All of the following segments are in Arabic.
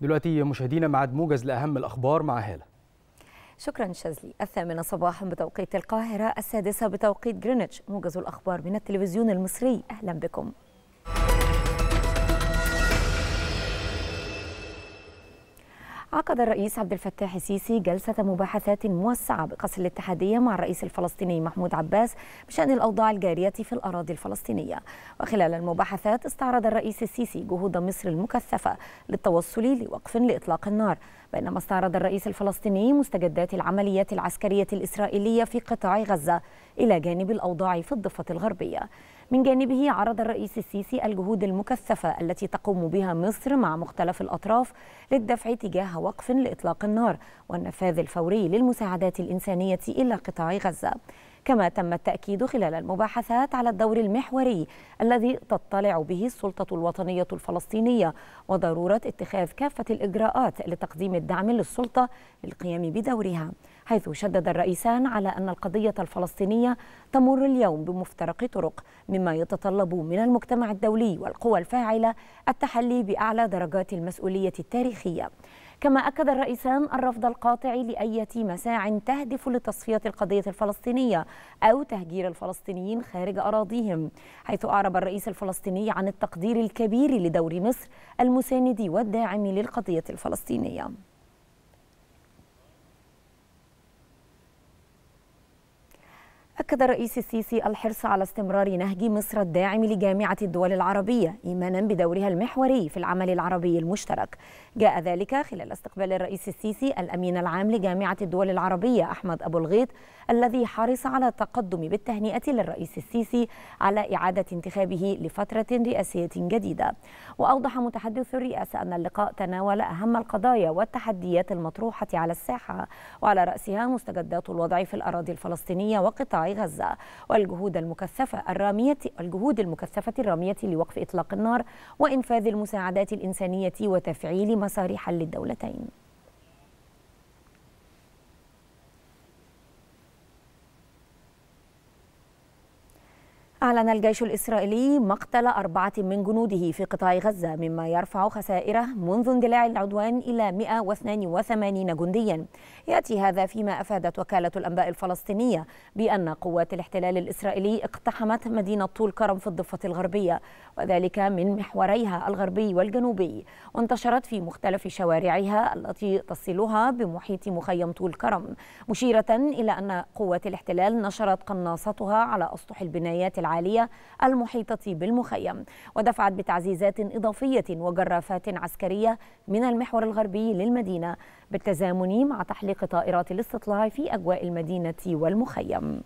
دلوقتي مشاهدينا معاد موجز لاهم الاخبار مع هاله شكرا شازلي الثامنة صباحا بتوقيت القاهرة السادسة بتوقيت جرينتش موجز الأخبار من التلفزيون المصري أهلا بكم عقد الرئيس عبد الفتاح السيسي جلسة مباحثات موسعة بقصر الاتحادية مع الرئيس الفلسطيني محمود عباس بشأن الأوضاع الجارية في الأراضي الفلسطينية وخلال المباحثات استعرض الرئيس السيسي جهود مصر المكثفة للتوصل لوقف لإطلاق النار بينما استعرض الرئيس الفلسطيني مستجدات العمليات العسكرية الإسرائيلية في قطاع غزة إلى جانب الأوضاع في الضفة الغربية من جانبه عرض الرئيس السيسي الجهود المكثفة التي تقوم بها مصر مع مختلف الأطراف للدفع تجاه وقف لإطلاق النار والنفاذ الفوري للمساعدات الإنسانية إلى قطاع غزة كما تم التأكيد خلال المباحثات على الدور المحوري الذي تطلع به السلطة الوطنية الفلسطينية وضرورة اتخاذ كافة الإجراءات لتقديم الدعم للسلطة للقيام بدورها حيث شدد الرئيسان على أن القضية الفلسطينية تمر اليوم بمفترق طرق مما يتطلب من المجتمع الدولي والقوى الفاعلة التحلي بأعلى درجات المسؤولية التاريخية كما أكد الرئيسان الرفض القاطع لأية مساع تهدف لتصفية القضية الفلسطينية أو تهجير الفلسطينيين خارج أراضيهم حيث أعرب الرئيس الفلسطيني عن التقدير الكبير لدور مصر المساند والداعم للقضية الفلسطينية أكد الرئيس السيسي الحرص على استمرار نهج مصر الداعم لجامعة الدول العربية إيمانا بدورها المحوري في العمل العربي المشترك جاء ذلك خلال استقبال الرئيس السيسي الأمين العام لجامعة الدول العربية أحمد أبو الغيط الذي حرص على التقدم بالتهنئة للرئيس السيسي على إعادة انتخابه لفترة رئاسية جديدة وأوضح متحدث الرئاسة أن اللقاء تناول أهم القضايا والتحديات المطروحة على الساحة وعلى رأسها مستجدات الوضع في الأراضي الفلسطينية وقطاع غزة والجهود المكثفة الرامية الجهود المكثفة الرامية لوقف إطلاق النار وإنفاذ المساعدات الإنسانية وتفعيل مسار حل الدولتين أعلن الجيش الإسرائيلي مقتل أربعة من جنوده في قطاع غزة مما يرفع خسائره منذ اندلاع العدوان إلى 182 جنديا يأتي هذا فيما أفادت وكالة الأنباء الفلسطينية بأن قوات الاحتلال الإسرائيلي اقتحمت مدينة طول كرم في الضفة الغربية وذلك من محوريها الغربي والجنوبي وانتشرت في مختلف شوارعها التي تصلها بمحيط مخيم طول كرم مشيرة إلى أن قوات الاحتلال نشرت قناصتها على أسطح البنايات العالية المحيطة بالمخيم ودفعت بتعزيزات إضافية وجرافات عسكرية من المحور الغربي للمدينة بالتزامن مع تحليق طائرات الاستطلاع في أجواء المدينة والمخيم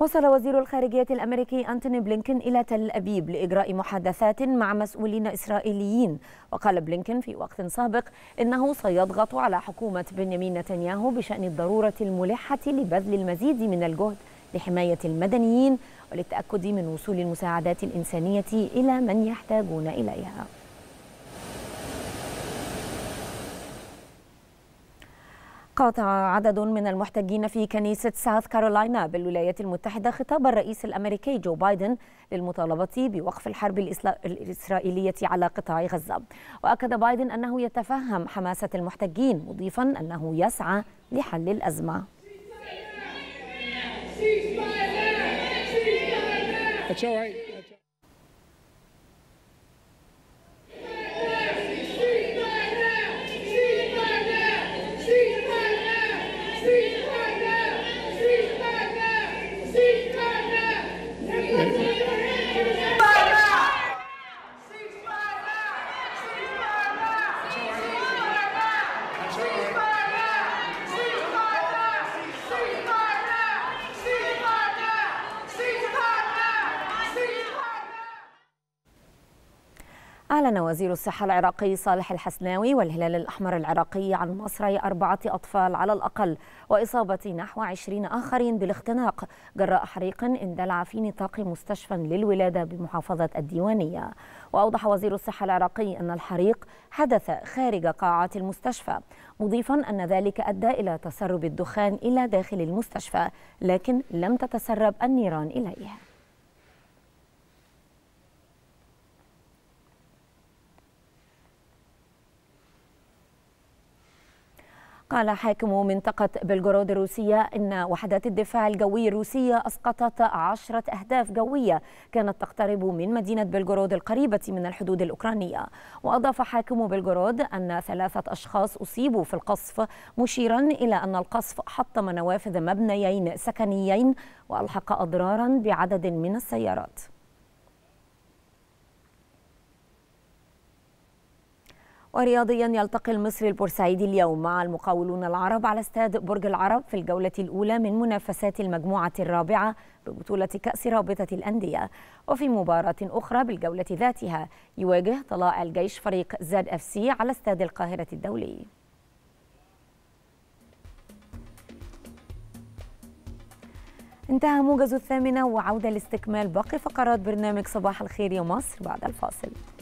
وصل وزير الخارجية الأمريكي أنتوني بلينكن إلى تل أبيب لإجراء محادثات مع مسؤولين إسرائيليين وقال بلينكن في وقت سابق إنه سيضغط على حكومة بنيامين نتنياهو بشأن الضرورة الملحة لبذل المزيد من الجهد لحماية المدنيين وللتأكد من وصول المساعدات الإنسانية إلى من يحتاجون إليها قاطع عدد من المحتجين في كنيسة ساوث كارولاينا بالولايات المتحدة خطاب الرئيس الأمريكي جو بايدن للمطالبة بوقف الحرب الإسرائيلية على قطاع غزة وأكد بايدن أنه يتفهم حماسة المحتجين مضيفا أنه يسعى لحل الأزمة all right. أعلن وزير الصحة العراقي صالح الحسناوي والهلال الأحمر العراقي عن مصرع أربعة أطفال على الأقل وإصابة نحو عشرين آخرين بالاختناق جراء حريق اندلع في نطاق مستشفى للولادة بمحافظة الديوانية وأوضح وزير الصحة العراقي أن الحريق حدث خارج قاعات المستشفى مضيفا أن ذلك أدى إلى تسرب الدخان إلى داخل المستشفى لكن لم تتسرب النيران إليه قال حاكم منطقة بلغورود الروسية إن وحدات الدفاع الجوي الروسية أسقطت عشرة أهداف جوية كانت تقترب من مدينة بلغورود القريبة من الحدود الأوكرانية وأضاف حاكم بلغورود أن ثلاثة أشخاص أصيبوا في القصف مشيرا إلى أن القصف حطم نوافذ مبنيين سكنيين وألحق أضرارا بعدد من السيارات ورياضيا يلتقي المصري البورسعيدي اليوم مع المقاولون العرب على استاد برج العرب في الجولة الأولى من منافسات المجموعة الرابعة ببطولة كأس رابطة الأندية وفي مباراة أخرى بالجولة ذاتها يواجه طلائع الجيش فريق زاد أف سي على استاد القاهرة الدولي انتهى موجز الثامنة وعودة لاستكمال باقي فقرات برنامج صباح الخير يا مصر بعد الفاصل